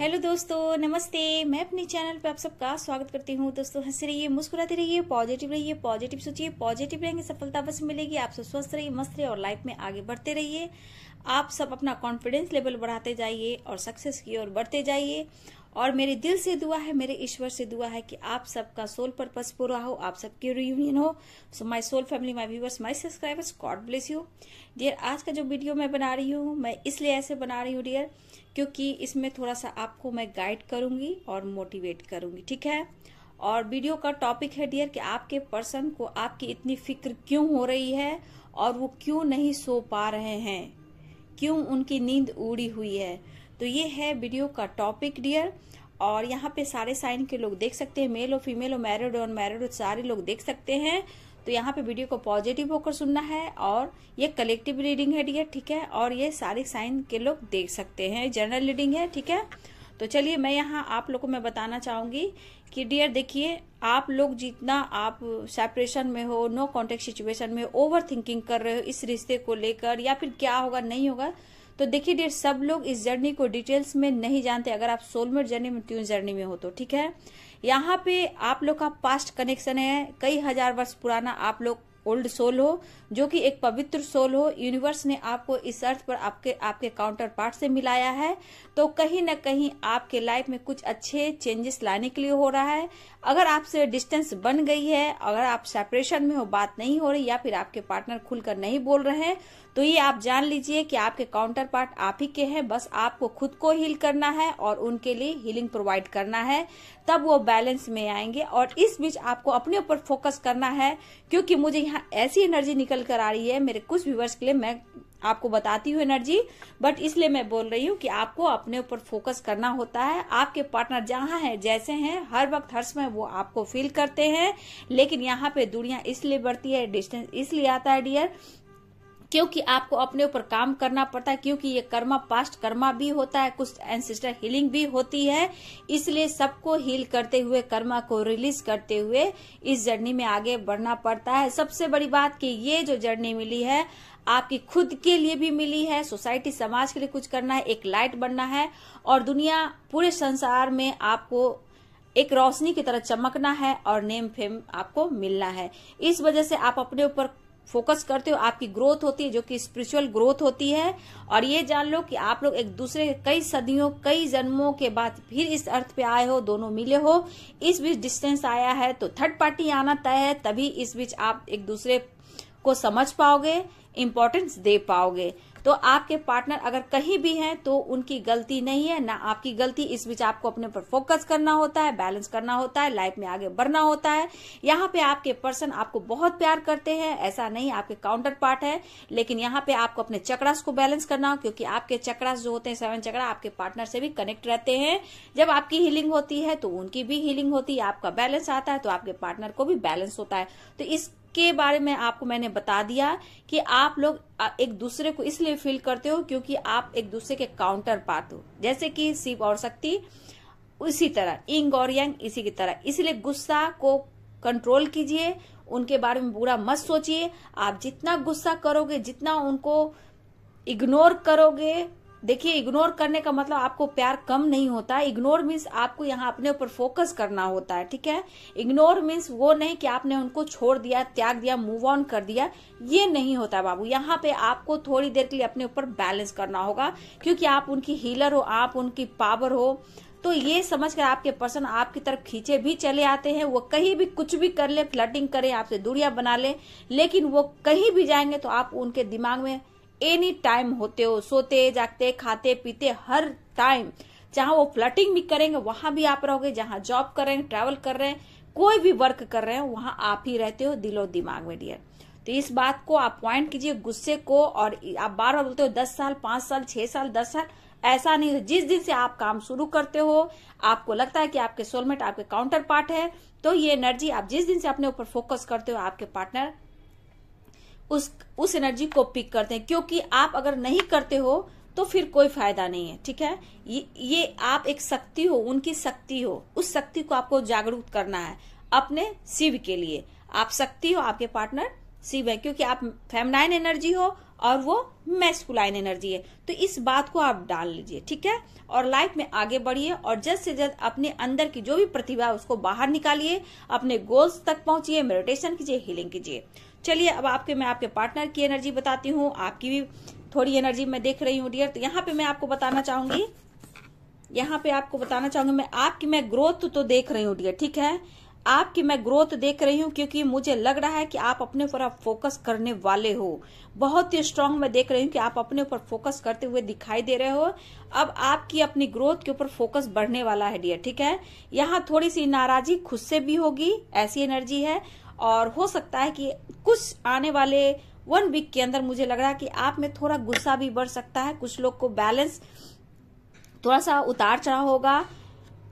hello दोस्तों नमस्ते मैं अपने चैनल पर आप सबका स्वागत करती हूँ दोस्तों हंसे रहिए मुस्कुराते रहिए पॉजिटिव रहिए पॉजिटिव सोचिए पॉजिटिव रहेंगे सफलता बस मिलेगी आप सब स्वस्थ रहिए मस्त रहिए और लाइफ में आगे बढ़ते रहिए आप सब अपना कॉन्फिडेंस लेवल बढ़ाते जाइए और सक्सेस की ओर बढ़ते जाइए और मेरे दिल से दुआ है मेरे ईश्वर से दुआ है कि आप सबका सोल पर्पज पूरा हो आप सबकी रियूनियन हो so my soul family my viewers my subscribers God bless you dear आज का जो वीडियो मैं बना रही हूँ मैं इसलिए ऐसे बना रही हूँ डियर क्योंकि इसमें थोड़ा सा आपको मैं गाइड करूंगी और मोटिवेट करूंगी ठीक है और वीडियो का टॉपिक है डियर कि आपके पर्सन को आपकी इतनी फिक्र क्यों हो रही है और वो क्यों नहीं सो पा रहे हैं क्यों उनकी नींद उड़ी हुई है तो ये है वीडियो का टॉपिक डियर और यहाँ पे सारे साइन के लोग देख सकते हैं मेल और फीमेल और मैरिड और मैरिड सारे लोग देख सकते हैं तो यहाँ पे वीडियो को पॉजिटिव होकर सुनना है और ये कलेक्टिव रीडिंग है डियर ठीक है और ये सारे साइन के लोग देख सकते हैं जनरल रीडिंग है ठीक है तो चलिए मैं यहाँ आप लोग को मैं बताना चाहूंगी कि डियर देखिए आप लोग जितना आप सेपरेशन में हो नो कॉन्टेक्ट सिचुएशन में ओवर थिंकिंग कर रहे हो इस रिश्ते को लेकर या फिर क्या होगा नहीं होगा तो देखिए डियर सब लोग इस जर्नी को डिटेल्स में नहीं जानते अगर आप सोलमेट जर्नी में ट्यून जर्नी में हो तो ठीक है यहाँ पे आप लोग का पास्ट कनेक्शन है कई हजार वर्ष पुराना आप लोग ओल्ड सोल हो जो कि एक पवित्र सोल हो यूनिवर्स ने आपको इस अर्थ पर आपके आपके काउंटर पार्ट से मिलाया है तो कहीं ना कहीं आपके लाइफ में कुछ अच्छे चेंजेस लाने के लिए हो रहा है अगर आपसे डिस्टेंस बन गई है अगर आप सेपरेशन में हो बात नहीं हो रही या फिर आपके पार्टनर खुलकर नहीं बोल रहे हैं तो ये आप जान लीजिए कि आपके काउंटर पार्ट आप ही के हैं बस आपको खुद को हील करना है और उनके लिए हीलिंग प्रोवाइड करना है तब वो बैलेंस में आएंगे और इस बीच आपको अपने ऊपर फोकस करना है क्योंकि मुझे यहाँ ऐसी एनर्जी निकल चल कर आ रही है मेरे कुछ व्यूवर्स के लिए मैं आपको बताती हूँ एनर्जी बट इसलिए मैं बोल रही हूँ कि आपको अपने ऊपर फोकस करना होता है आपके पार्टनर जहाँ हैं जैसे हैं हर वक्त हर समय वो आपको फील करते हैं लेकिन यहाँ पे दूरियां इसलिए बढ़ती है डिस्टेंस इसलिए आता है डियर क्योंकि आपको अपने ऊपर काम करना पड़ता है क्योंकि ये कर्मा पास्ट कर्मा भी होता है कुछ एनसेस्टर हीलिंग भी होती है इसलिए सबको हील करते हुए कर्मा को रिलीज करते हुए इस जर्नी में आगे बढ़ना पड़ता है सबसे बड़ी बात कि ये जो जर्नी मिली है आपकी खुद के लिए भी मिली है सोसाइटी समाज के लिए कुछ करना है एक लाइट बनना है और दुनिया पूरे संसार में आपको एक रोशनी की तरह चमकना है और नेम फेम आपको मिलना है इस वजह से आप अपने ऊपर फोकस करते हो आपकी ग्रोथ होती है जो कि स्पिरिचुअल ग्रोथ होती है और ये जान लो कि आप लोग एक दूसरे कई सदियों कई जन्मों के बाद फिर इस अर्थ पे आए हो दोनों मिले हो इस बीच डिस्टेंस आया है तो थर्ड पार्टी आना तय है तभी इस बीच आप एक दूसरे को समझ पाओगे इम्पोर्टेंस दे पाओगे तो आपके पार्टनर अगर कहीं भी हैं तो उनकी गलती नहीं है ना आपकी गलती इस बीच आपको अपने पर फोकस करना होता है बैलेंस करना होता है लाइफ में आगे बढ़ना होता है यहाँ पे आपके पर्सन आपको बहुत प्यार करते हैं ऐसा नहीं आपके काउंटर पार्ट है लेकिन यहाँ पे आपको अपने चक्रास को बैलेंस करना हो क्योंकि आपके चक्रास जो होते हैं सेवन चक्रा आपके पार्टनर से भी कनेक्ट रहते हैं जब आपकी हीलिंग होती है तो उनकी भी हीलिंग होती है आपका बैलेंस आता है तो आपके पार्टनर को भी बैलेंस होता है तो इस इसके बारे में आपको मैंने बता दिया कि आप लोग एक दूसरे को इसलिए फील करते हो क्योंकि आप एक दूसरे के काउंटर पाते हो जैसे कि शिव और शक्ति उसी तरह इंग और यंग इसी की तरह इसलिए गुस्सा को कंट्रोल कीजिए उनके बारे में बुरा मत सोचिए आप जितना गुस्सा करोगे जितना उनको इग्नोर करोगे देखिए इग्नोर करने का मतलब आपको प्यार कम नहीं होता इग्नोर मीन्स आपको यहाँ अपने ऊपर फोकस करना होता है ठीक है इग्नोर मीन्स वो नहीं कि आपने उनको छोड़ दिया त्याग दिया मूव ऑन कर दिया ये नहीं होता बाबू यहाँ पे आपको थोड़ी देर के लिए अपने ऊपर बैलेंस करना होगा क्योंकि आप उनकी हीलर हो आप उनकी पावर हो तो ये समझ कर आपके पर्सन आपकी तरफ खींचे भी चले आते हैं वो कहीं भी कुछ भी कर ले फ्लटिंग करें आपसे दूरिया बना ले, लेकिन वो कहीं भी जाएंगे तो आप उनके दिमाग में एनी टाइम होते हो सोते जागते खाते पीते हर टाइम जहां वो फ्लटिंग भी करेंगे वहां भी आप रहोगे जहां जॉब कर रहे हैं ट्रेवल कर रहे हैं कोई भी वर्क कर रहे हैं वहां आप ही रहते हो दिलो दिमाग में डियर तो इस बात को आप पॉइंट कीजिए गुस्से को और आप बार बार बोलते हो दस साल पांच साल छह साल दस साल ऐसा नहीं है जिस दिन से आप काम शुरू करते हो आपको लगता है कि आपके सोलमेट आपके काउंटर पार्ट है तो ये एनर्जी आप जिस दिन से अपने ऊपर फोकस करते हो आपके पार्टनर उस उस एनर्जी को पिक करते हैं क्योंकि आप अगर नहीं करते हो तो फिर कोई फायदा नहीं है ठीक है ये ये आप एक शक्ति हो उनकी शक्ति हो उस शक्ति को आपको जागरूक करना है अपने शिव के लिए आप शक्ति हो आपके पार्टनर शिव है क्योंकि आप फेमनाइन एनर्जी हो और वो मैस्कुलाइन एनर्जी है तो इस बात को आप डाल लीजिए ठीक है और लाइफ में आगे बढ़िए और जल्द से जल्द अपने अंदर की जो भी प्रतिभा है उसको बाहर निकालिए अपने गोल्स तक पहुंचिए मेडिटेशन कीजिए हीलिंग कीजिए चलिए अब आपके मैं आपके पार्टनर की एनर्जी बताती हूँ आपकी भी थोड़ी एनर्जी मैं देख रही हूँ डियर तो यहाँ पे मैं आपको बताना चाहूंगी यहाँ पे आपको बताना चाहूंगी मैं आपकी मैं ग्रोथ तो देख रही हूँ डियर ठीक है आपकी मैं ग्रोथ देख रही हूँ क्योंकि मुझे लग रहा है कि आप अपने ऊपर आप फोकस करने वाले हो बहुत ही स्ट्रांग मैं देख रही हूँ कि आप अपने ऊपर फोकस करते हुए दिखाई दे रहे हो अब आपकी अपनी ग्रोथ के ऊपर फोकस बढ़ने वाला है डियर ठीक है यहाँ थोड़ी सी नाराजी खुद से भी होगी ऐसी एनर्जी है और हो सकता है कि कुछ आने वाले वन वीक के अंदर मुझे लग रहा है कि आप में थोड़ा गुस्सा भी बढ़ सकता है कुछ लोग को बैलेंस थोड़ा सा उतार चढ़ाव होगा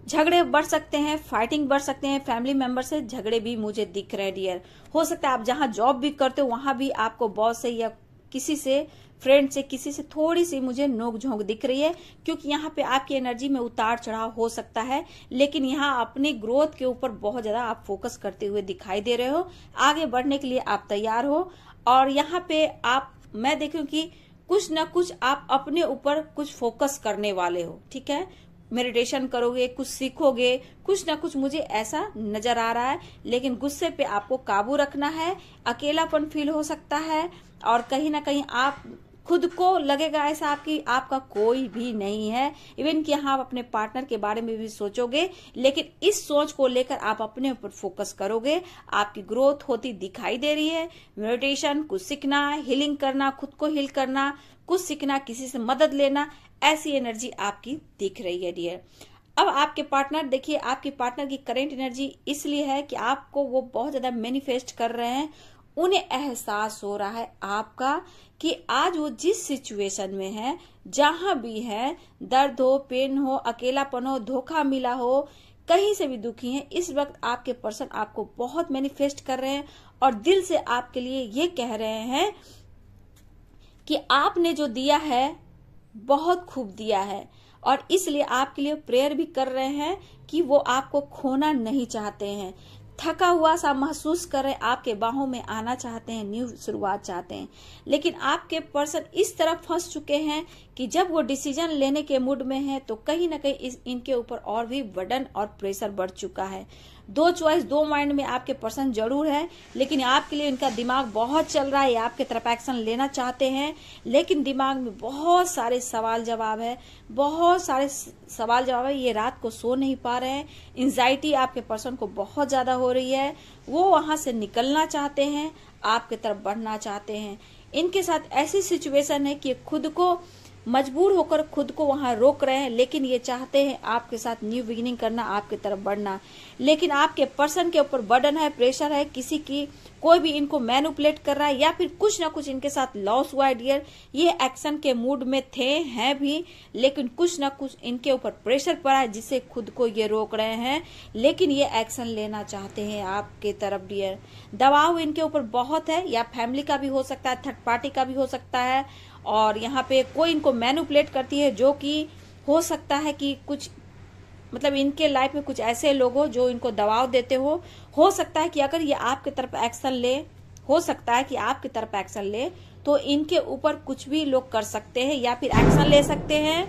झगड़े बढ़ सकते हैं फाइटिंग बढ़ सकते हैं फैमिली मेंबर से झगड़े भी मुझे दिख रहे हैं डियर हो सकता है आप जहां जॉब भी करते हो वहां भी आपको बॉस से या किसी से फ्रेंड से किसी से थोड़ी सी मुझे नोक झोंक दिख रही है क्योंकि यहाँ पे आपकी एनर्जी में उतार चढ़ाव हो सकता है लेकिन यहाँ अपनी ग्रोथ के ऊपर बहुत ज़्यादा आप फोकस करते हुए दिखाई दे रहे हो आगे बढ़ने के लिए आप तैयार हो और यहाँ पे आप मैं देखू कि कुछ ना कुछ आप अपने ऊपर कुछ फोकस करने वाले हो ठीक है मेडिटेशन करोगे कुछ सीखोगे कुछ ना कुछ मुझे ऐसा नजर आ रहा है लेकिन गुस्से पे आपको काबू रखना है अकेलापन फील हो सकता है और कहीं ना कहीं आप खुद को लगेगा ऐसा आपकी आपका कोई भी नहीं है इवन कि हाँ, आप अपने पार्टनर के बारे में भी सोचोगे लेकिन इस सोच को लेकर आप अपने ऊपर फोकस करोगे आपकी ग्रोथ होती दिखाई दे रही है मेडिटेशन कुछ सीखना हीलिंग करना खुद को हील करना कुछ सीखना किसी से मदद लेना ऐसी एनर्जी आपकी दिख रही है डियर अब आपके पार्टनर देखिए आपके पार्टनर की करेंट एनर्जी इसलिए है कि आपको वो बहुत ज्यादा मैनिफेस्ट कर रहे हैं उन्हें एहसास हो रहा है आपका कि आज वो जिस सिचुएशन में है जहाँ भी है दर्द हो पेन हो अकेलापन हो धोखा मिला हो कहीं से भी दुखी है इस वक्त आपके पर्सन आपको बहुत मैनिफेस्ट कर रहे हैं और दिल से आपके लिए ये कह रहे हैं कि आपने जो दिया है बहुत खूब दिया है और इसलिए आपके लिए प्रेयर भी कर रहे हैं कि वो आपको खोना नहीं चाहते हैं थका हुआ सा महसूस कर रहे आपके बाहों में आना चाहते हैं न्यू शुरुआत चाहते हैं लेकिन आपके पर्सन इस तरह फंस चुके हैं कि जब वो डिसीजन लेने के मूड में है तो कहीं ना कहीं इनके ऊपर और भी बर्डन और प्रेशर बढ़ चुका है दो चॉइस दो माइंड में आपके पर्सन जरूर है लेकिन आपके लिए इनका दिमाग बहुत चल रहा है आपके तरफ एक्शन लेना चाहते हैं लेकिन दिमाग में बहुत सारे सवाल जवाब है बहुत सारे सवाल जवाब है ये रात को सो नहीं पा रहे हैं एंजाइटी आपके पर्सन को बहुत ज़्यादा हो रही है वो वहां से निकलना चाहते हैं आपके तरफ बढ़ना चाहते हैं इनके साथ ऐसी सिचुएशन है कि खुद को मजबूर होकर खुद को वहां रोक रहे हैं लेकिन ये चाहते हैं आपके साथ न्यू बिगिनिंग करना आपके तरफ बढ़ना लेकिन आपके पर्सन के ऊपर बर्डन है प्रेशर है किसी की कोई भी इनको मैनुपलेट कर रहा है या फिर कुछ ना कुछ इनके साथ लॉस हुआ है डियर ये एक्शन के मूड में थे हैं भी लेकिन कुछ ना कुछ इनके ऊपर प्रेशर पड़ा है जिससे खुद को ये रोक रहे हैं लेकिन ये एक्शन लेना चाहते हैं आपके तरफ डियर दबाव इनके ऊपर बहुत है या फैमिली का भी हो सकता है थर्ड पार्टी का भी हो सकता है और यहाँ पे कोई इनको मैनुपलेट करती है जो कि हो सकता है कि कुछ मतलब इनके लाइफ में कुछ ऐसे लोग हो जो इनको दबाव देते हो हो सकता है कि अगर ये आपके तरफ एक्शन ले हो सकता है कि आपकी तरफ एक्शन ले तो इनके ऊपर कुछ भी लोग कर सकते हैं या फिर एक्शन ले सकते हैं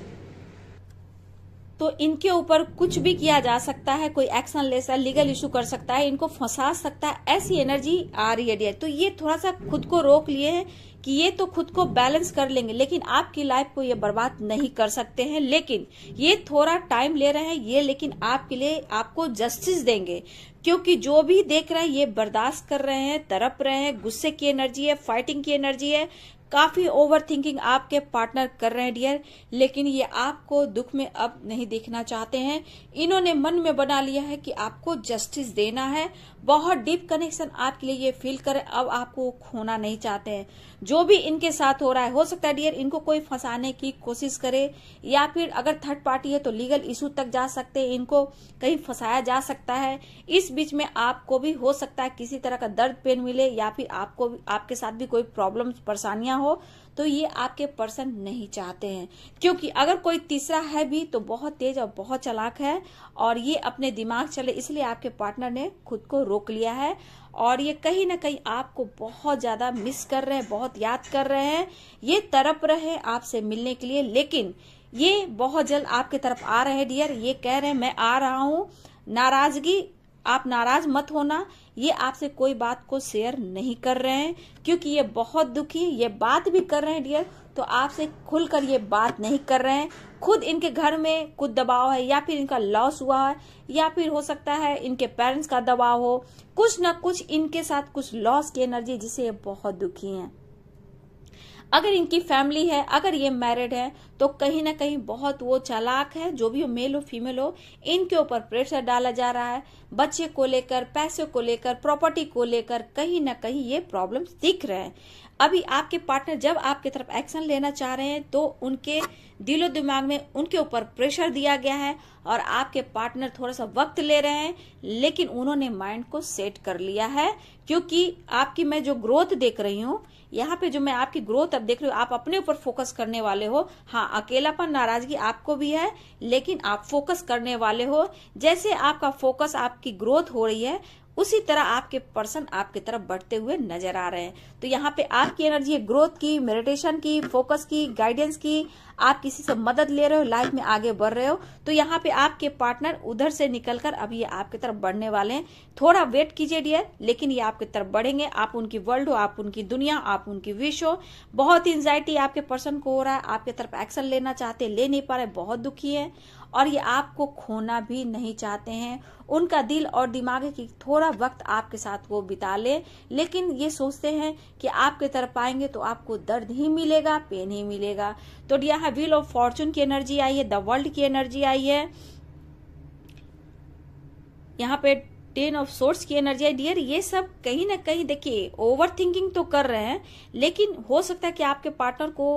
तो इनके ऊपर कुछ भी किया जा सकता है कोई एक्शन ले सकता है लीगल इशू कर सकता है इनको फंसा सकता है ऐसी एनर्जी आ रही है तो ये थोड़ा सा खुद को रोक लिए हैं कि ये तो खुद को बैलेंस कर लेंगे लेकिन आपकी लाइफ को ये बर्बाद नहीं कर सकते हैं लेकिन ये थोड़ा टाइम ले रहे हैं ये लेकिन आपके लिए आपको जस्टिस देंगे क्योंकि जो भी देख रहे हैं ये बर्दाश्त कर रहे हैं तरप रहे हैं गुस्से की एनर्जी है फाइटिंग की एनर्जी है काफ़ी ओवर थिंकिंग आपके पार्टनर कर रहे हैं डियर लेकिन ये आपको दुख में अब नहीं देखना चाहते हैं इन्होंने मन में बना लिया है कि आपको जस्टिस देना है बहुत डीप कनेक्शन आपके लिए ये फील कर अब आपको खोना नहीं चाहते हैं जो भी इनके साथ हो रहा है हो सकता है डियर इनको कोई फंसाने की कोशिश करे या फिर अगर थर्ड पार्टी है तो लीगल इशू तक जा सकते हैं इनको कहीं फंसाया जा सकता है इस बीच में आपको भी हो सकता है किसी तरह का दर्द पेन मिले या फिर आपको आपके साथ भी कोई प्रॉब्लम परेशानियां हो तो ये आपके पर्सन नहीं चाहते हैं क्योंकि अगर कोई तीसरा है भी तो बहुत तेज और बहुत चलाक है और ये अपने दिमाग चले इसलिए आपके पार्टनर ने खुद को रोक लिया है और ये कहीं ना कहीं आपको बहुत ज़्यादा मिस कर रहे हैं बहुत याद कर रहे हैं ये तरप रहे आपसे मिलने के लिए लेकिन ये बहुत जल्द आपके तरफ आ रहे डियर ये कह रहे हैं मैं आ रहा हूँ नाराजगी आप नाराज मत होना ये आपसे कोई बात को शेयर नहीं कर रहे हैं क्योंकि ये बहुत दुखी ये बात भी कर रहे हैं डियर तो आपसे खुलकर ये बात नहीं कर रहे हैं खुद इनके घर में कुछ दबाव है या फिर इनका लॉस हुआ है या फिर हो सकता है इनके पेरेंट्स का दबाव हो कुछ ना कुछ इनके साथ कुछ लॉस की एनर्जी जिसे ये बहुत दुखी है अगर इनकी फैमिली है अगर ये मैरिड है तो कहीं ना कहीं बहुत वो चालाक है जो भी हो मेल हो फीमेल हो इनके ऊपर प्रेशर डाला जा रहा है बच्चे को लेकर पैसे को लेकर प्रॉपर्टी को लेकर कहीं ना कहीं ये प्रॉब्लम दिख रहे हैं अभी आपके पार्टनर जब आपकी तरफ एक्शन लेना चाह रहे हैं तो उनके दिलो दिमाग में उनके ऊपर प्रेशर दिया गया है और आपके पार्टनर थोड़ा सा वक्त ले रहे हैं लेकिन उन्होंने माइंड को सेट कर लिया है क्योंकि आपकी मैं जो ग्रोथ देख रही हूँ यहाँ पे जो मैं आपकी ग्रोथ अब देख रही हूँ आप अपने ऊपर फोकस करने वाले हो हाँ हाँ, अकेलापन नाराजगी आपको भी है लेकिन आप फोकस करने वाले हो जैसे आपका फोकस आपकी ग्रोथ हो रही है उसी तरह आपके पर्सन आपकी तरफ बढ़ते हुए नजर आ रहे हैं तो यहाँ पे आपकी एनर्जी है ग्रोथ की मेडिटेशन की फोकस की गाइडेंस की आप किसी से मदद ले रहे हो लाइफ में आगे बढ़ रहे हो तो यहाँ पे आपके पार्टनर उधर से निकलकर अभी आपकी तरफ बढ़ने वाले हैं थोड़ा वेट कीजिए डियर लेकिन ये आपकी तरफ बढ़ेंगे आप उनकी वर्ल्ड हो आप उनकी दुनिया आप उनकी विश हो बहुत एंजाइटी आपके पर्सन को हो रहा है आपके तरफ एक्शन लेना चाहते ले नहीं पा रहे बहुत दुखी है और ये आपको खोना भी नहीं चाहते हैं उनका दिल और दिमाग है कि थोड़ा वक्त आपके साथ वो बिता ले, लेकिन ये सोचते हैं कि आपके तरफ आएंगे तो आपको दर्द ही मिलेगा पेन ही मिलेगा तो यहाँ व्हील ऑफ फॉर्चून की एनर्जी आई है द वर्ल्ड की एनर्जी आई है यहाँ पे टेन ऑफ सोर्स की एनर्जी है डियर ये सब कहीं ना कहीं देखिए ओवर थिंकिंग तो कर रहे हैं लेकिन हो सकता है कि आपके पार्टनर को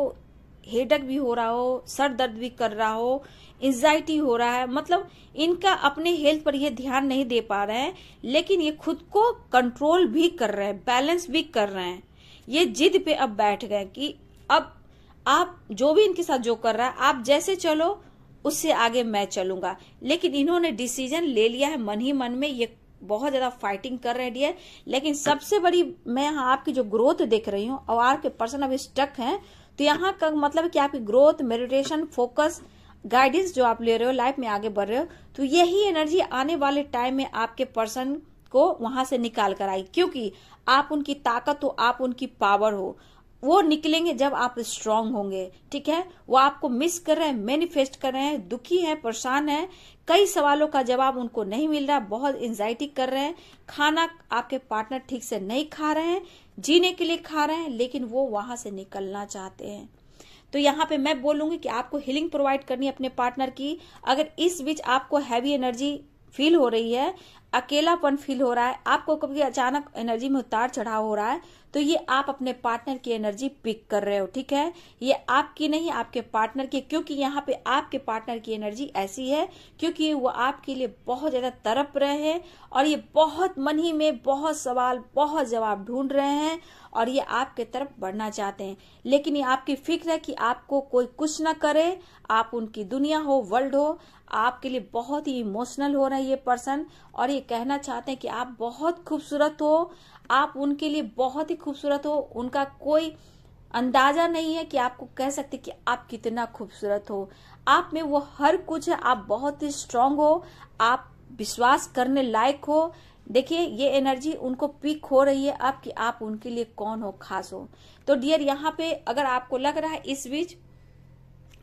हेडक भी हो रहा हो सर दर्द भी कर रहा हो एंजाइटी हो रहा है मतलब इनका अपने हेल्थ पर ये ध्यान नहीं दे पा रहे हैं लेकिन ये खुद को कंट्रोल भी कर रहे हैं बैलेंस भी कर रहे हैं ये जिद पे अब बैठ गए कि अब आप जो भी इनके साथ जो कर रहा है आप जैसे चलो उससे आगे मैं चलूंगा लेकिन इन्होंने डिसीजन ले लिया है मन ही मन में ये बहुत ज्यादा फाइटिंग कर रहे डियर लेकिन सबसे बड़ी मैं यहाँ आपकी जो ग्रोथ देख रही हूँ और आपके पर्सन अभी स्टक हैं तो यहाँ का मतलब कि आपकी ग्रोथ मेडिटेशन फोकस गाइडेंस जो आप ले रहे हो लाइफ में आगे बढ़ रहे हो तो यही एनर्जी आने वाले टाइम में आपके पर्सन को वहां से निकाल कर आएगी क्योंकि आप उनकी ताकत हो आप उनकी पावर हो वो निकलेंगे जब आप स्ट्रांग होंगे ठीक है वो आपको मिस कर रहे हैं मैनिफेस्ट कर रहे हैं दुखी हैं परेशान हैं कई सवालों का जवाब उनको नहीं मिल रहा बहुत एंजाइटी कर रहे हैं खाना आपके पार्टनर ठीक से नहीं खा रहे हैं जीने के लिए खा रहे हैं लेकिन वो वहां से निकलना चाहते हैं तो यहाँ पे मैं बोलूंगी कि आपको हीलिंग प्रोवाइड करनी है अपने पार्टनर की अगर इस बीच आपको हैवी एनर्जी फील हो रही है अकेलापन फील हो रहा है आपको कभी अचानक एनर्जी में उतार चढ़ाव हो रहा है तो ये आप अपने पार्टनर की एनर्जी पिक कर रहे हो ठीक है ये आपकी नहीं आपके पार्टनर की क्योंकि यहाँ पे आपके पार्टनर की एनर्जी ऐसी है क्योंकि वो आपके लिए बहुत ज्यादा तरप रहे हैं और ये बहुत मन ही में बहुत सवाल बहुत जवाब ढूंढ रहे हैं और ये आपके तरफ बढ़ना चाहते हैं लेकिन ये आपकी फिक्र है कि आपको कोई कुछ ना करे आप उनकी दुनिया हो वर्ल्ड हो आपके लिए बहुत ही इमोशनल हो रहा है ये पर्सन और ये कहना चाहते हैं कि आप बहुत खूबसूरत हो आप उनके लिए बहुत ही खूबसूरत हो उनका कोई अंदाजा नहीं है कि आपको कह सकते कि आप कितना खूबसूरत हो आप में वो हर कुछ है आप बहुत ही स्ट्रांग हो आप विश्वास करने लायक हो देखिए ये एनर्जी उनको पीक हो रही है अब कि आप उनके लिए कौन हो खास हो तो डियर यहाँ पे अगर आपको लग रहा है इस बीच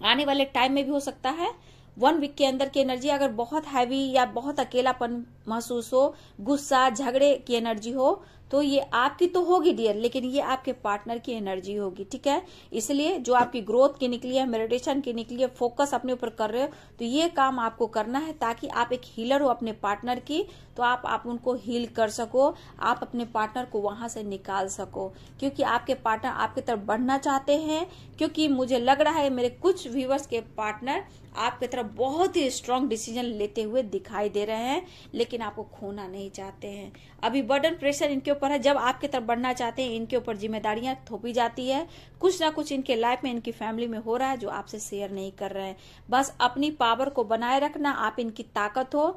आने वाले टाइम में भी हो सकता है वन वीक के अंदर की एनर्जी अगर बहुत हैवी या बहुत अकेलापन महसूस हो गुस्सा झगड़े की एनर्जी हो तो ये आपकी तो होगी डियर लेकिन ये आपके पार्टनर की एनर्जी होगी ठीक है इसलिए जो आपकी ग्रोथ की निकली है मेडिटेशन की निकली है फोकस अपने ऊपर कर रहे हो तो ये काम आपको करना है ताकि आप एक हीलर हो अपने पार्टनर की तो आप आप उनको हील कर सको आप अपने पार्टनर को वहां से निकाल सको क्योंकि आपके पार्टनर आपकी तरफ बढ़ना चाहते हैं क्योंकि मुझे लग रहा है मेरे कुछ व्यूवर्स के पार्टनर आपकी तरफ बहुत ही स्ट्रांग डिसीजन लेते हुए दिखाई दे रहे हैं लेकिन आपको खोना नहीं चाहते हैं अभी बर्डन प्रेशर इनके ऊपर है जब आपकी तरफ बढ़ना चाहते हैं इनके ऊपर जिम्मेदारियां थोपी जाती है कुछ ना कुछ इनके लाइफ में इनकी फैमिली में हो रहा है जो आपसे शेयर नहीं कर रहे हैं बस अपनी पावर को बनाए रखना आप इनकी ताकत हो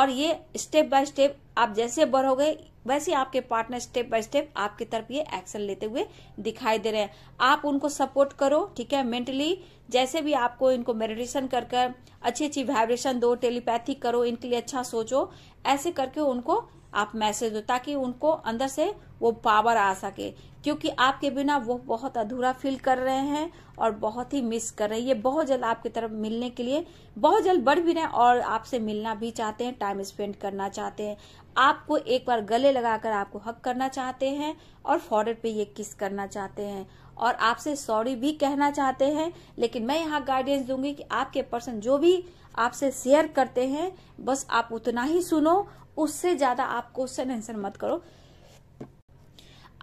और ये स्टेप बाय स्टेप आप जैसे बढ़ोगे वैसे आपके पार्टनर स्टेप बाय स्टेप आपकी तरफ ये एक्शन लेते हुए दिखाई दे रहे हैं आप उनको सपोर्ट करो ठीक है मेंटली जैसे भी आपको इनको मेडिटेशन कर अच्छी अच्छी वाइब्रेशन दो टेलीपैथिक करो इनके लिए अच्छा सोचो ऐसे करके उनको आप मैसेज दो ताकि उनको अंदर से वो पावर आ सके क्योंकि आपके बिना वो बहुत अधूरा फील कर रहे हैं और बहुत ही मिस कर रहे हैं ये बहुत जल्द आपकी तरफ मिलने के लिए बहुत जल्द बढ़ भी रहे हैं और आपसे मिलना भी चाहते हैं टाइम स्पेंड करना चाहते हैं आपको एक बार गले लगाकर आपको हक करना चाहते हैं और फॉरवर्ड पे ये किस करना चाहते हैं और आपसे सॉरी भी कहना चाहते हैं लेकिन मैं यहाँ गाइडेंस दूंगी कि आपके पर्सन जो भी आपसे शेयर करते हैं बस आप उतना ही सुनो उससे ज्यादा आप क्वेश्चन आंसर मत करो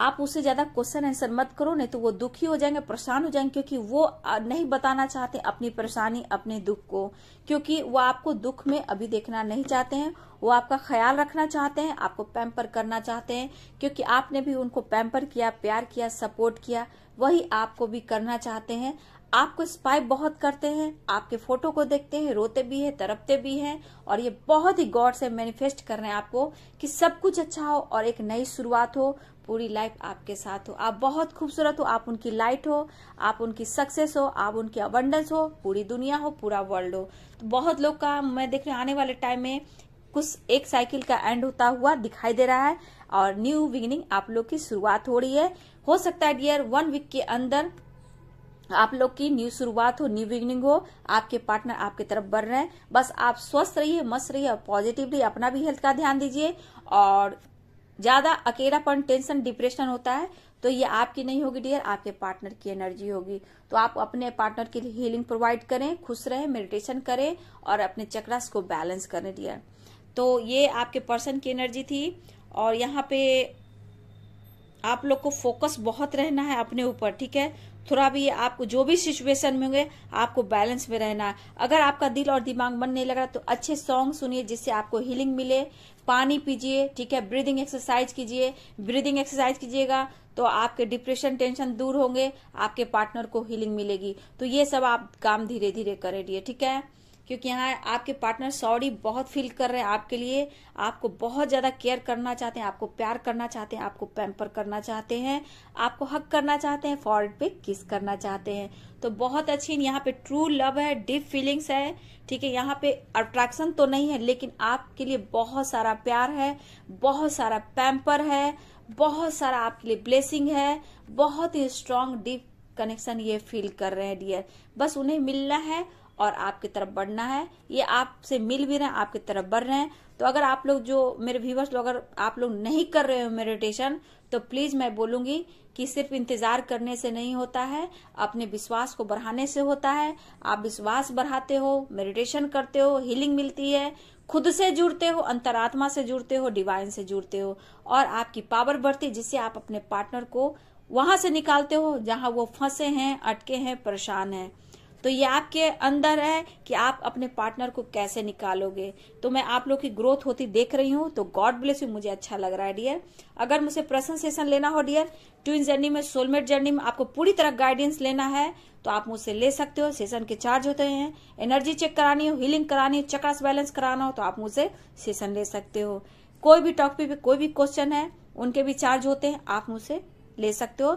आप उससे ज्यादा क्वेश्चन आंसर मत करो नहीं तो वो दुखी हो जाएंगे परेशान हो जाएंगे क्योंकि वो नहीं बताना चाहते अपनी परेशानी अपने दुख को क्योंकि वो आपको दुख में अभी देखना नहीं चाहते हैं वो आपका ख्याल रखना चाहते हैं आपको पैम्पर करना चाहते हैं क्योंकि आपने भी उनको पैम्पर किया प्यार किया सपोर्ट किया वही आपको भी करना चाहते हैं आपको स्पाई बहुत करते हैं आपके फोटो को देखते हैं रोते भी हैं तरपते भी हैं और ये बहुत ही गौर से मैनिफेस्ट कर रहे हैं आपको कि सब कुछ अच्छा हो और एक नई शुरुआत हो पूरी लाइफ आपके साथ हो आप बहुत खूबसूरत हो आप उनकी लाइट हो आप उनकी सक्सेस हो आप उनकी अबंडेंस हो पूरी दुनिया हो पूरा वर्ल्ड हो तो बहुत लोग का मैं देख रही हूँ आने वाले टाइम में कुछ एक साइकिल का एंड होता हुआ दिखाई दे रहा है और न्यू बिगिनिंग आप लोग की शुरुआत हो रही है हो सकता है डियर वन वीक के अंदर आप लोग की न्यू शुरुआत हो न्यू बिगनिंग हो आपके पार्टनर आपके तरफ बढ़ रहे हैं बस आप स्वस्थ रहिए मस्त रहिए और पॉजिटिवली अपना भी हेल्थ का ध्यान दीजिए और ज्यादा अकेलापन टेंशन डिप्रेशन होता है तो ये आपकी नहीं होगी डियर आपके पार्टनर की एनर्जी होगी तो आप अपने पार्टनर के लिए हीलिंग प्रोवाइड करें खुश रहें मेडिटेशन करें और अपने चक्रास को बैलेंस करें डियर तो ये आपके पर्सन की एनर्जी थी और यहाँ पे आप लोग को फोकस बहुत रहना है अपने ऊपर ठीक है थोड़ा भी आपको जो भी सिचुएशन में होंगे आपको बैलेंस में रहना है अगर आपका दिल और दिमाग मन नहीं लग रहा तो अच्छे सॉन्ग सुनिए जिससे आपको हीलिंग मिले पानी पीजिए ठीक है ब्रीदिंग एक्सरसाइज कीजिए ब्रीदिंग एक्सरसाइज कीजिएगा तो आपके डिप्रेशन टेंशन दूर होंगे आपके पार्टनर को हीलिंग मिलेगी तो ये सब आप काम धीरे धीरे करेंगे ठीक है क्योंकि यहाँ आपके पार्टनर सॉरी बहुत फील कर रहे हैं आपके लिए आपको बहुत ज़्यादा केयर करना चाहते हैं आपको प्यार करना चाहते हैं आपको पैम्पर करना चाहते हैं आपको हक करना चाहते हैं फॉरवर्ड पे किस करना चाहते हैं तो बहुत अच्छी यहाँ पे ट्रू लव है डीप फीलिंग्स है ठीक है यहाँ पे अट्रैक्शन तो नहीं है लेकिन आपके लिए बहुत सारा प्यार है बहुत सारा पैम्पर है बहुत सारा आपके लिए ब्लेसिंग है बहुत ही स्ट्रांग डीप कनेक्शन ये फील कर रहे हैं डियर बस उन्हें मिलना है और आपकी तरफ बढ़ना है ये आपसे मिल भी रहे हैं आपकी तरफ बढ़ रहे हैं तो अगर आप लोग जो मेरे व्यूवर्स लोग अगर आप लोग नहीं कर रहे हो मेडिटेशन तो प्लीज मैं बोलूंगी कि सिर्फ इंतजार करने से नहीं होता है अपने विश्वास को बढ़ाने से होता है आप विश्वास बढ़ाते हो मेडिटेशन करते हो हीलिंग मिलती है खुद से जुड़ते हो अंतरात्मा से जुड़ते हो डिवाइन से जुड़ते हो और आपकी पावर बढ़ती जिससे आप अपने पार्टनर को वहां से निकालते हो जहां वो फंसे हैं अटके हैं परेशान हैं तो ये आपके अंदर है कि आप अपने पार्टनर को कैसे निकालोगे तो मैं आप लोग की ग्रोथ होती देख रही हूँ तो गॉड ब्लेस यू मुझे अच्छा लग रहा है डियर अगर मुझे प्रश्न सेशन लेना हो डियर ट्विन जर्नी में सोलमेट जर्नी में आपको पूरी तरह गाइडेंस लेना है तो आप मुझसे ले सकते हो सेशन के चार्ज होते हैं एनर्जी चेक करानी हो हीलिंग करानी हो चक्रास बैलेंस कराना हो तो आप मुझसे सेशन ले सकते हो कोई भी टॉपिक पे कोई भी क्वेश्चन है उनके भी चार्ज होते हैं आप मुझसे ले सकते हो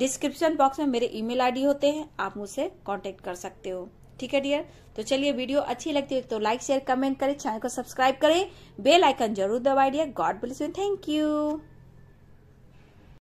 डिस्क्रिप्शन बॉक्स में मेरे ईमेल आईडी होते हैं आप मुझसे कांटेक्ट कर सकते हो ठीक है डियर तो चलिए वीडियो अच्छी लगती है तो लाइक शेयर कमेंट करें चैनल को सब्सक्राइब करें बेल आइकन जरूर दबाए dear God bless you thank you